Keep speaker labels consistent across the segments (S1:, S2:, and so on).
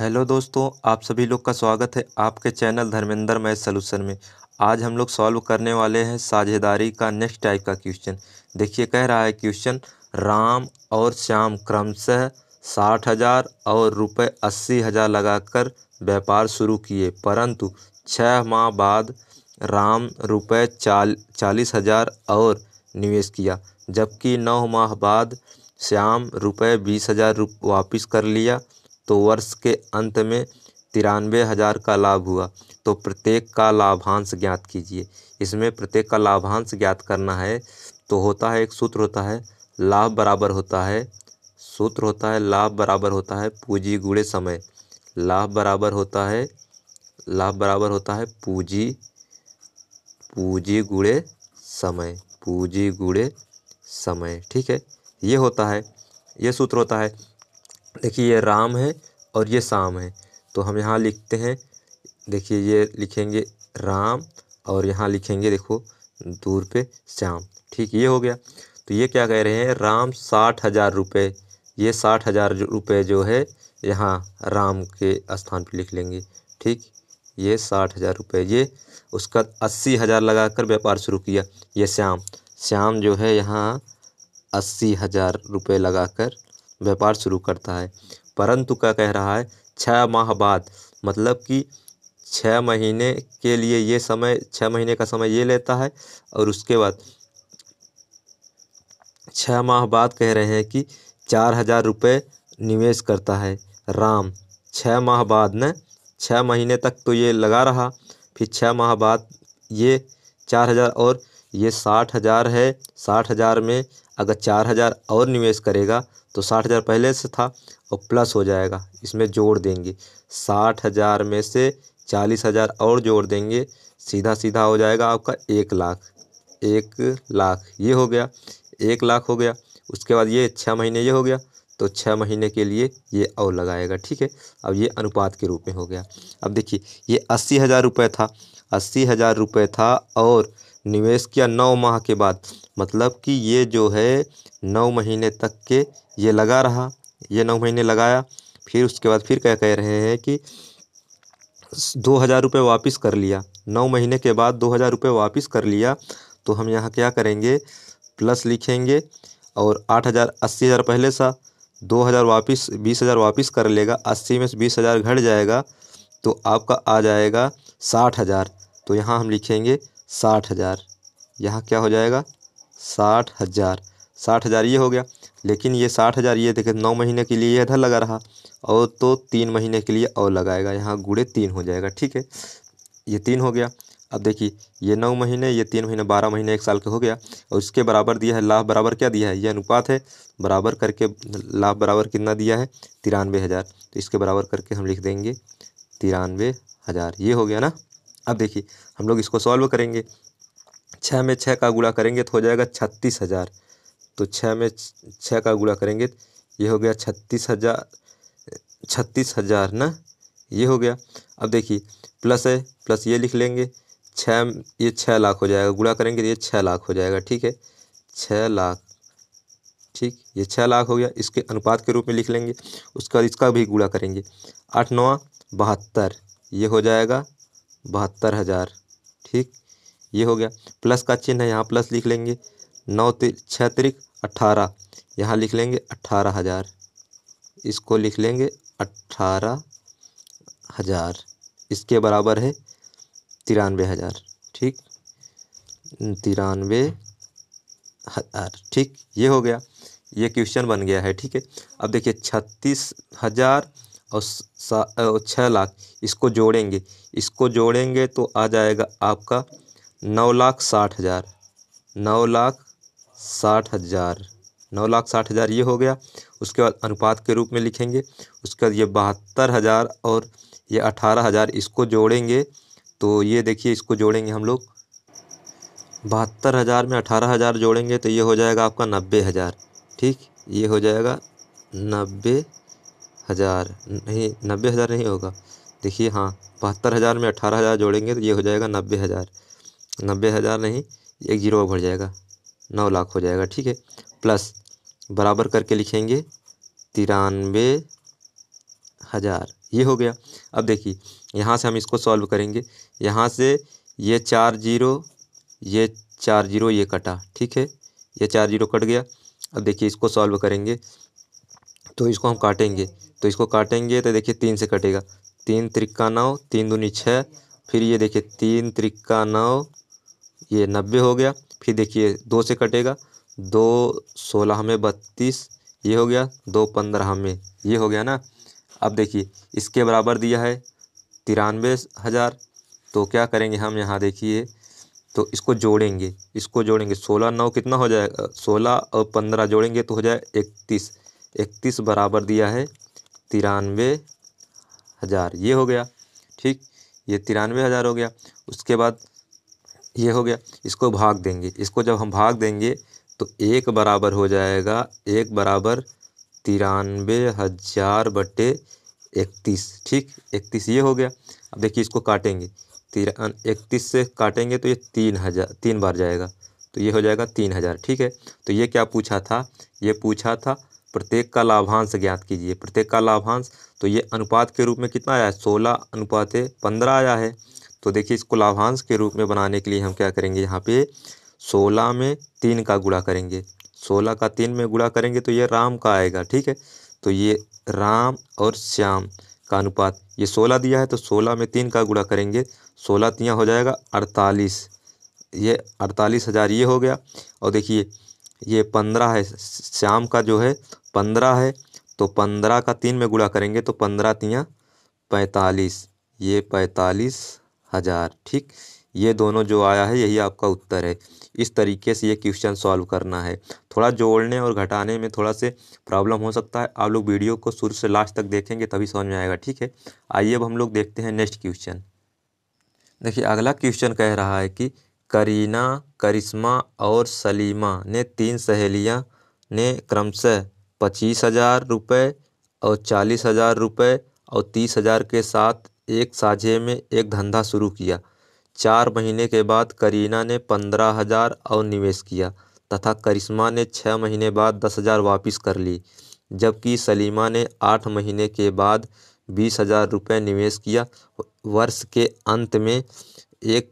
S1: hello दोस्तों आप सभी लोग का स्वागत है आपके चैनल धर्मेंद्र मैथ सलूशन में आज हम लोग सॉल्व करने वाले हैं साझेदारी का नेक्स्ट टाइप का क्वेश्चन देखिए कह रहा है क्वेश्चन राम और श्याम क्रमशः साठ हजार और रुपये अस्सी हजार लगाकर व्यापार शुरू किए परंतु छः माह बाद राम रुपये चाल चालीस हजार और निवेश किया जबकि नौ माह बाद श्याम रुपये बीस हजार वापस कर लिया तो वर्ष के अंत में तिरानवे हज़ार का लाभ हुआ तो प्रत्येक का लाभांश ज्ञात कीजिए इसमें प्रत्येक का लाभांश ज्ञात करना है तो होता है एक सूत्र होता है लाभ बराबर होता है सूत्र होता है लाभ बराबर होता है पूंजी गुड़े समय लाभ बराबर होता है लाभ बराबर होता है पूँजी पूंजी गुड़े समय पूँजी गुड़े समय ठीक है ये होता है ये सूत्र होता है देखिए ये राम है और ये शाम है तो हम यहाँ लिखते हैं देखिए ये लिखेंगे राम और यहाँ लिखेंगे देखो दूर पे श्याम ठीक ये हो गया तो ये क्या कह रहे हैं राम साठ हज़ार रुपये ये साठ हज़ार रुपये जो है यहाँ राम के स्थान पे लिख लेंगे ठीक ये साठ हज़ार रुपये ये उसका अस्सी हज़ार लगा कर व्यापार शुरू किया ये श्याम श्याम जो है यहाँ अस्सी हज़ार रुपये लगा कर व्यापार शुरू करता है परंतु क्या कह रहा है छः माह बाद मतलब कि छः महीने के लिए ये समय छः महीने का समय ये लेता है और उसके बाद छः माह बाद कह रहे हैं कि चार हज़ार रुपये निवेश करता है राम छः माह बाद न छः महीने तक तो ये लगा रहा फिर छः माह बाद ये चार हज़ार और ये साठ हज़ार है साठ हज़ार में अगर चार हज़ार और निवेश करेगा तो साठ हज़ार पहले से था और प्लस हो जाएगा इसमें जोड़ देंगे साठ हज़ार में से चालीस हज़ार और जोड़ देंगे सीधा सीधा हो जाएगा आपका एक लाख एक लाख ये हो गया एक लाख हो गया उसके बाद ये छः महीने ये हो गया तो छः महीने के लिए ये और लगाएगा ठीक है अब ये अनुपात के रूप में हो गया अब देखिए ये अस्सी हज़ार रुपये था अस्सी हज़ार रुपये था और निवेश किया नौ माह के बाद मतलब कि ये जो है नौ महीने तक के ये लगा रहा ये नौ महीने लगाया फिर उसके बाद फिर क्या कह रहे हैं कि दो हज़ार रुपये वापस कर लिया नौ महीने के बाद दो हज़ार रुपये वापस कर लिया तो हम यहाँ क्या करेंगे प्लस लिखेंगे और आठ हज़ार अस्सी हज़ार पहले सा दो हज़ार वापस बीस हज़ार वापस कर लेगा अस्सी में से बीस हज़ार घट जाएगा तो आपका आ जाएगा साठ हज़ार तो यहाँ हम लिखेंगे साठ हज़ार यहाँ क्या हो जाएगा साठ हज़ार साठ हज़ार ये हो गया लेकिन ये साठ हज़ार ये देखिए नौ महीने के लिए ये इधर लगा रहा और तो तीन महीने के लिए और लगाएगा यहाँ गुड़े तीन हो जाएगा ठीक है ये तीन हो गया अब देखिए ये नौ महीने ये तीन महीने बारह महीने एक साल के हो गया और इसके बराबर दिया है लाभ बराबर क्या दिया है ये अनुपात है बराबर करके लाभ बराबर कितना दिया है तिरानवे हज़ार तो इसके बराबर करके हम लिख देंगे तिरानवे हज़ार ये हो गया ना अब देखिए हम लोग इसको सॉल्व करेंगे छः में छः का गुड़ा करेंगे तो हो जाएगा छत्तीस हज़ार तो छः में छः का गुड़ा करेंगे ये हो गया छत्तीस हज़ार छत्तीस हज़ार न ये हो गया अब देखिए प्लस है प्लस ये लिख लेंगे छः ये छः लाख हो जाएगा गुड़ा करेंगे तो ये छः लाख हो जाएगा ठीक है छः लाख ठीक ये छः लाख हो गया इसके अनुपात के रूप में लिख लेंगे उसका इसका भी गुड़ा करेंगे आठ नौ बहत्तर ये हो जाएगा बहत्तर हज़ार ठीक ये हो गया प्लस का चिन्ह है यहाँ प्लस लिख लेंगे नौ छः तरीक अट्ठारह यहाँ लिख लेंगे अट्ठारह हज़ार इसको लिख लेंगे अट्ठारह हज़ार इसके बराबर है तिरानवे हज़ार ठीक तिरानवे हज़ार ठीक ये हो गया ये क्वेश्चन बन गया है ठीक है अब देखिए छत्तीस हज़ार और छः लाख इसको जोड़ेंगे इसको जोड़ेंगे तो आ जाएगा आपका नौ लाख साठ हज़ार नौ लाख साठ हज़ार नौ लाख साठ हज़ार ये हो गया उसके बाद अनुपात के रूप में लिखेंगे उसके बाद ये बहत्तर हज़ार और ये अठारह हज़ार इसको जोड़ेंगे तो ये देखिए इसको जोड़ेंगे हम लोग बहत्तर हज़ार में अठारह हज़ार जोड़ेंगे तो ये हो जाएगा आपका नब्बे हज़ार ठीक ये हो जाएगा नब्बे हज़ार नहीं नब्बे हज़ार नहीं होगा देखिए हाँ बहत्तर हज़ार में अट्ठारह हज़ार जोड़ेंगे तो ये हो जाएगा नब्बे हज़ार नब्बे हज़ार नहीं एक जीरो बढ़ जाएगा नौ लाख हो जाएगा ठीक है प्लस बराबर करके लिखेंगे तिरानवे हज़ार ये हो गया अब देखिए यहाँ से हम इसको सॉल्व करेंगे यहाँ से ये चार जीरो ये चार जीरो ये कटा ठीक है ये चार जीरो कट गया अब देखिए इसको सॉल्व करेंगे तो इसको हम काटेंगे तो इसको काटेंगे तो देखिए तीन से कटेगा तीन त्रिक्का नौ तीन दूनी छः फिर ये देखिए तीन त्रिक्का नौ ये नब्बे हो गया फिर देखिए दो से कटेगा दो सोलह में बत्तीस ये हो गया दो पंद्रह में ये हो गया ना अब देखिए इसके बराबर दिया है तिरानवे हज़ार तो क्या करेंगे हम यहाँ देखिए तो इसको जोड़ेंगे इसको जोड़ेंगे सोलह नौ कितना हो जाएगा सोलह और पंद्रह जोड़ेंगे तो हो जाए इकतीस इकतीस बराबर दिया है तिरानवे हज़ार ये हो गया ठीक ये तिरानवे हज़ार हो गया उसके बाद ये हो गया इसको भाग देंगे इसको जब हम भाग देंगे तो एक बराबर हो जाएगा एक बराबर तिरानवे हज़ार बटे इकतीस ठीक इकतीस ये हो गया अब देखिए इसको काटेंगे तिरान इकतीस से काटेंगे तो ये तीन हज़ार तीन बार जाएगा तो ये हो जाएगा तीन हज़ार ठीक है तो ये क्या पूछा था ये पूछा था प्रत्येक का लाभांश ज्ञात कीजिए प्रत्येक का लाभांश तो ये अनुपात के रूप में कितना आया है सोलह अनुपात पंद्रह आया है तो देखिए इसको लाभांश के रूप में बनाने के लिए हम क्या करेंगे यहाँ पे सोलह में तीन का गुड़ा करेंगे सोलह का तीन में गुड़ा करेंगे तो ये राम का आएगा ठीक है तो ये राम और श्याम का अनुपात ये सोलह दिया है तो सोलह में तीन का गुड़ा करेंगे सोलह तिया हो जाएगा अड़तालीस ये अड़तालीस हज़ार ये हो गया और देखिए ये पंद्रह है श्याम का जो है पंद्रह है तो पंद्रह का तीन में गुणा करेंगे तो पंद्रह तियाँ पैंतालीस ये पैंतालीस हज़ार ठीक ये दोनों जो आया है यही आपका उत्तर है इस तरीके से ये क्वेश्चन सॉल्व करना है थोड़ा जोड़ने और घटाने में थोड़ा से प्रॉब्लम हो सकता है आप लोग वीडियो को शुरू से लास्ट तक देखेंगे तभी समझ में आएगा ठीक है आइए अब हम लोग देखते हैं नेक्स्ट क्वेश्चन देखिए अगला क्वेश्चन कह रहा है कि करीना करिश्मा और सलीमा ने तीन सहेलियां ने क्रमशः पच्चीस हज़ार रुपये और चालीस हज़ार रुपये और तीस हज़ार के साथ एक साझे में एक धंधा शुरू किया चार महीने के बाद करीना ने पंद्रह हज़ार और निवेश किया तथा करिश्मा ने छः महीने बाद दस हज़ार वापस कर ली जबकि सलीमा ने आठ महीने के बाद बीस हज़ार रुपये निवेश किया वर्ष के अंत में एक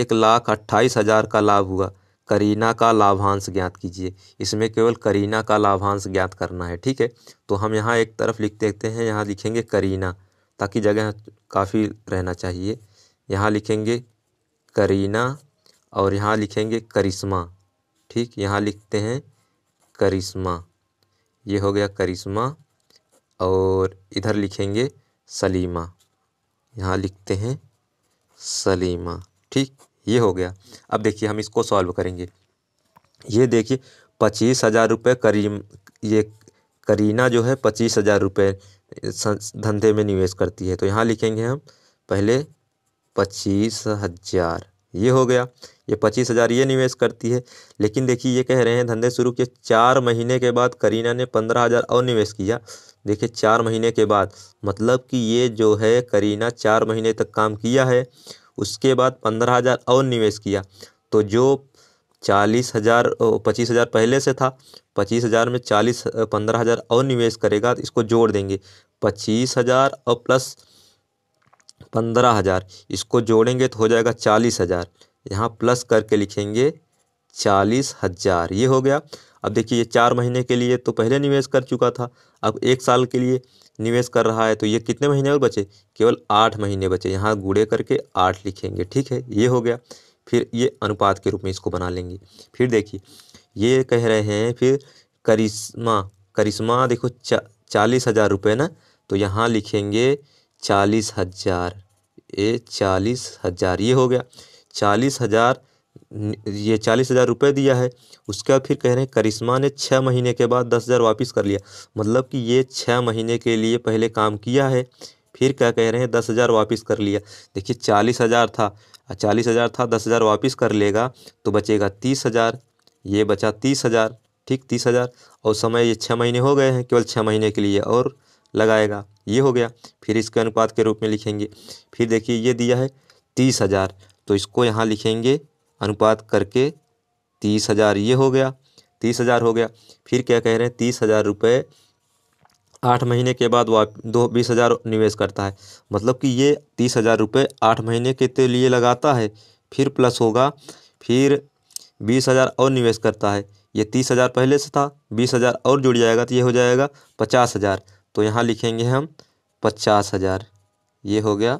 S1: एक लाख अट्ठाईस हज़ार का लाभ हुआ करीना का लाभांश ज्ञात कीजिए इसमें केवल करीना का लाभांश ज्ञात करना है ठीक है तो हम यहाँ एक तरफ लिख देते हैं यहाँ लिखेंगे करीना ताकि जगह काफ़ी रहना चाहिए यहाँ लिखेंगे करीना और यहाँ लिखेंगे करिश्मा ठीक यहाँ लिखते हैं करिश्मा ये हो गया करिश्मा और इधर लिखेंगे सलीमा यहाँ लिखते हैं सलीमा ठीक ये हो गया अब देखिए हम इसको सॉल्व करेंगे ये देखिए पच्चीस हज़ार रुपये करीम ये करीना जो है पच्चीस हज़ार रुपये धंधे में निवेश करती है तो यहाँ लिखेंगे हम पहले पच्चीस हज़ार ये हो गया ये पच्चीस हज़ार ये निवेश करती है लेकिन देखिए ये कह रहे हैं धंधे शुरू किए चार महीने के बाद करीना ने पंद्रह हज़ार और निवेश किया देखिए चार महीने के बाद मतलब कि ये जो है करीना चार महीने तक काम किया है उसके बाद पंद्रह हज़ार और निवेश किया तो जो चालीस हज़ार पच्चीस हज़ार पहले से था पच्चीस हज़ार में चालीस पंद्रह हज़ार और निवेश करेगा तो इसको जोड़ देंगे पच्चीस हज़ार और प्लस पंद्रह हज़ार इसको जोड़ेंगे तो हो जाएगा चालीस हज़ार यहाँ प्लस करके लिखेंगे चालीस हज़ार ये हो गया अब देखिए ये चार महीने के लिए तो पहले निवेश कर चुका था अब एक साल के लिए निवेश कर रहा है तो ये कितने महीने और बचे केवल आठ महीने बचे यहाँ गुड़े करके आठ लिखेंगे ठीक है ये हो गया फिर ये अनुपात के रूप में इसको बना लेंगे फिर देखिए ये कह रहे हैं फिर करिश्मा करिश्मा देखो चा चालीस हज़ार रुपये ना तो यहाँ लिखेंगे चालीस हज़ार ये चालीस हज़ार ये हो गया चालीस हज़ार ये चालीस हज़ार रुपये दिया है उसका फिर कह रहे हैं करिश्मा ने छः महीने के बाद दस हज़ार वापस कर लिया मतलब कि ये छः महीने के लिए पहले काम किया है फिर क्या कह रहे हैं दस हज़ार वापस कर लिया देखिए चालीस हज़ार था चालीस हज़ार था दस हज़ार वापस कर लेगा तो बचेगा तीस हज़ार ये बचा तीस हज़ार ठीक तीस हज़ार और समय ये छः महीने हो गए हैं केवल छः महीने के लिए और लगाएगा ये हो गया फिर इसके अनुपात के रूप में लिखेंगे फिर देखिए ये दिया है तीस हज़ार तो इसको यहाँ लिखेंगे अनुपात करके तीस हज़ार ये हो गया तीस हज़ार हो गया फिर क्या कह रहे हैं तीस हज़ार रुपये आठ महीने के बाद वाप दो बीस हज़ार निवेश करता है मतलब कि ये तीस हज़ार रुपये आठ महीने के लिए लगाता है फिर प्लस होगा फिर बीस हज़ार और निवेश करता है ये तीस हज़ार पहले से था बीस हज़ार और जुड़ जाएगा तो ये हो जाएगा पचास हज़ार तो यहाँ लिखेंगे हम पचास हज़ार ये हो गया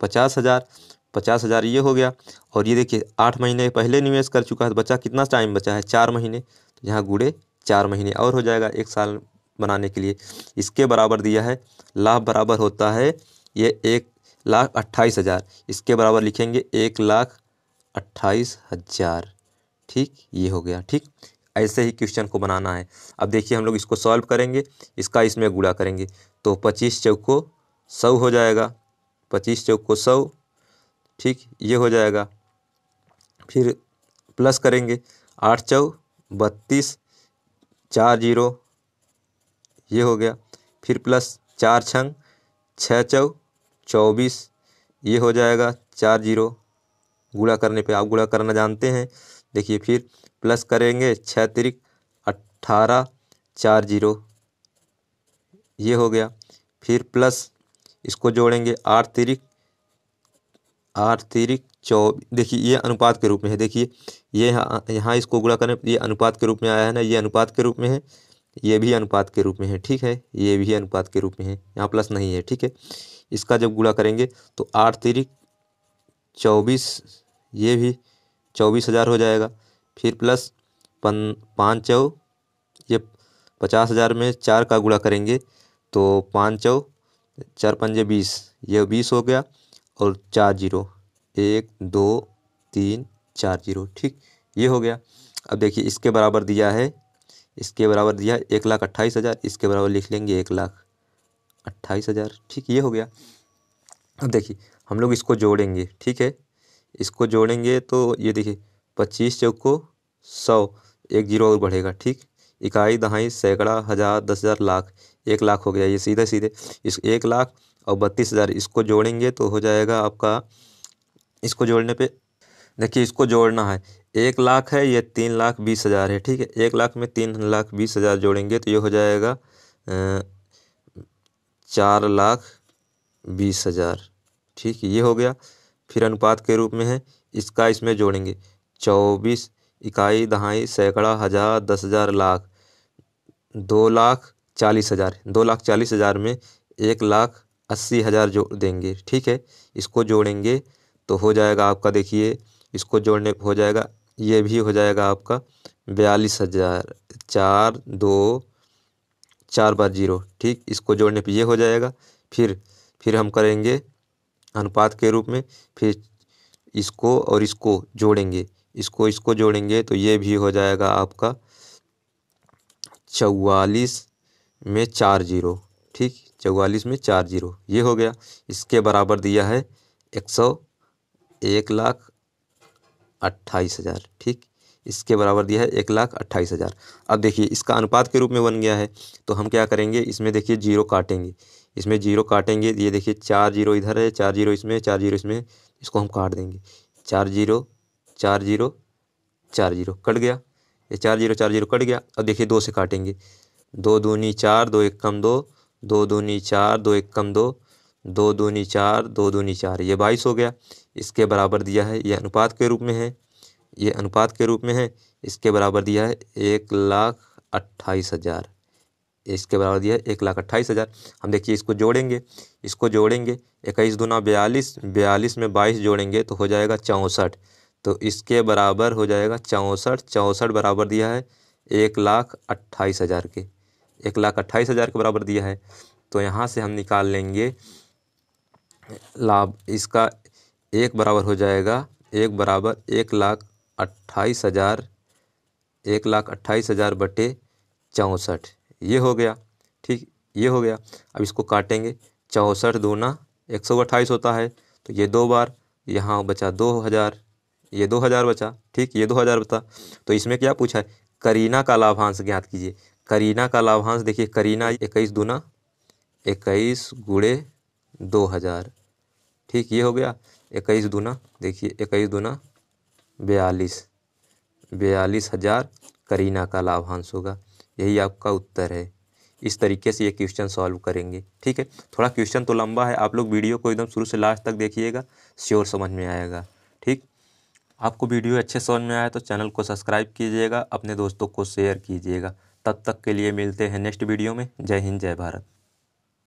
S1: पचास हज़ार पचास हज़ार ये हो गया और ये देखिए आठ महीने पहले निवेश कर चुका है तो बच्चा कितना टाइम बचा है चार महीने तो यहाँ गुड़े चार महीने और हो जाएगा एक साल बनाने के लिए इसके बराबर दिया है लाभ बराबर होता है ये एक लाख अट्ठाईस हज़ार इसके बराबर लिखेंगे एक लाख अट्ठाईस हज़ार ठीक ये हो गया ठीक ऐसे ही क्वेश्चन को बनाना है अब देखिए हम लोग इसको सॉल्व करेंगे इसका इसमें गुड़ा करेंगे तो पच्चीस चौको सौ हो जाएगा पच्चीस चौको सौ ठीक ये हो जाएगा फिर प्लस करेंगे आठ चौ बत्तीस चार जीरो ये हो गया फिर प्लस चार छंग छः चौ चौबीस ये हो जाएगा चार जीरो गुड़ा करने पे आप गुड़ा करना जानते हैं देखिए फिर प्लस करेंगे छः तिरिक अट्ठारह चार जीरो ये हो गया फिर प्लस इसको जोड़ेंगे आठ तिरिक आठ तीरिक चौ देखिए ये अनुपात के रूप में है देखिए ये यहाँ यहाँ इसको गुणा करने ये अनुपात के रूप में आया है ना ये अनुपात के रूप में है ये भी अनुपात के रूप में है ठीक है ये भी अनुपात के रूप में है यहाँ प्लस नहीं है ठीक है इसका जब गुणा करेंगे तो आठ तीरिक चौबीस ये भी चौबीस हज़ार हो जाएगा फिर प्लस पन पाँच चौ ये पचास हज़ार में चार का गुणा करेंगे तो पाँच चौ चार पंजे बीस ये बीस हो गया और चार जीरो एक दो तीन चार जीरो ठीक ये हो गया अब देखिए इसके बराबर दिया है इसके बराबर दिया है एक लाख अट्ठाईस हज़ार इसके बराबर लिख लेंगे एक लाख अट्ठाईस हज़ार ठीक ये हो गया अब देखिए हम लोग इसको जोड़ेंगे ठीक है इसको जोड़ेंगे तो ये देखिए पच्चीस चौक को सौ एक जीरो और बढ़ेगा ठीक इकाई दहाई सैकड़ा हज़ार दस हज़ार लाख एक लाख हो गया ये सीधे सीधे इस एक लाख और बत्तीस हज़ार इसको जोड़ेंगे तो हो जाएगा आपका इसको जोड़ने पे देखिए इसको जोड़ना है एक लाख है ये तीन लाख बीस हज़ार है ठीक है एक लाख में तीन लाख बीस हज़ार जोड़ेंगे तो ये हो जाएगा चार लाख बीस हज़ार ठीक ये हो गया फिर अनुपात के रूप में है इसका इसमें जोड़ेंगे चौबीस इकाई दहाई सैकड़ा हज़ार दस हज़ार लाख दो लाख चालीस हज़ार दो लाख चालीस हज़ार में एक लाख अस्सी हज़ार जोड़ देंगे ठीक है इसको जोड़ेंगे तो हो जाएगा आपका देखिए इसको जोड़ने हो जाएगा ये भी हो जाएगा आपका बयालीस हज़ार चार दो चार बार जीरो ठीक इसको जोड़ने पे ये हो जाएगा फिर फिर हम करेंगे अनुपात के रूप में फिर इसको और इसको जोड़ेंगे इसको इसको जोड़ेंगे तो ये भी हो जाएगा आपका चौवालीस में चार जीरो ठीक चौवालीस में चार जीरो ये हो गया इसके बराबर दिया है एक सौ एक लाख अट्ठाईस हज़ार ठीक इसके बराबर दिया है एक लाख अट्ठाईस हज़ार अब देखिए इसका अनुपात के रूप में बन गया है तो हम क्या करेंगे इसमें देखिए जीरो काटेंगे इसमें जीरो काटेंगे ये देखिए चार जीरो इधर है चार जीरो इसमें चार जीरो इसमें इसको हम काट देंगे चार जीरो चार जीरो चार जीरो कट गया ये चार जीरो चार जीरो कट गया अब देखिए दो से काटेंगे दो दूनी चार दो एक कम दो दो दूनी चार दो एक कम दो दो दूनी चार दो दूनी चार ये बाईस हो गया इसके बराबर दिया है ये अनुपात के रूप में है ये अनुपात के रूप में है इसके बराबर दिया है एक लाख अट्ठाईस हज़ार इसके बराबर दिया है एक लाख अट्ठाईस हज़ार हम देखिए इसको जोड़ेंगे इसको जोड़ेंगे इक्कीस दूना बयालीस बयालीस में बाईस जोड़ेंगे तो हो जाएगा चौंसठ तो इसके बराबर हो जाएगा चौंसठ चौंसठ बराबर दिया है एक लाख अट्ठाईस हज़ार के एक लाख अट्ठाईस हज़ार के बराबर दिया है तो यहाँ से हम निकाल लेंगे लाभ इसका एक बराबर हो जाएगा एक बराबर एक लाख अट्ठाईस हज़ार एक लाख अट्ठाईस हज़ार बटे चौंसठ ये हो गया ठीक ये हो गया अब इसको काटेंगे चौंसठ दूना एक सौ अट्ठाईस होता है तो ये दो बार यहाँ बचा दो हज़ार ये दो हज़ार बचा ठीक ये दो हज़ार बचा तो इसमें क्या पूछा है करीना का लाभांश ज्ञात कीजिए करीना का लाभांश देखिए करीना इक्कीस दूना इक्कीस गुड़े दो हज़ार ठीक ये हो गया इक्कीस दूना देखिए इक्कीस दूना बयालीस बयालीस हज़ार करीना का लाभांश होगा यही आपका उत्तर है इस तरीके से ये क्वेश्चन सॉल्व करेंगे ठीक है थोड़ा क्वेश्चन तो लंबा है आप लोग वीडियो को एकदम शुरू से लास्ट तक देखिएगा श्योर समझ में आएगा ठीक आपको वीडियो अच्छे समझ में आया तो चैनल को सब्सक्राइब कीजिएगा अपने दोस्तों को शेयर कीजिएगा तब तक के लिए मिलते हैं नेक्स्ट वीडियो में जय हिंद जय भारत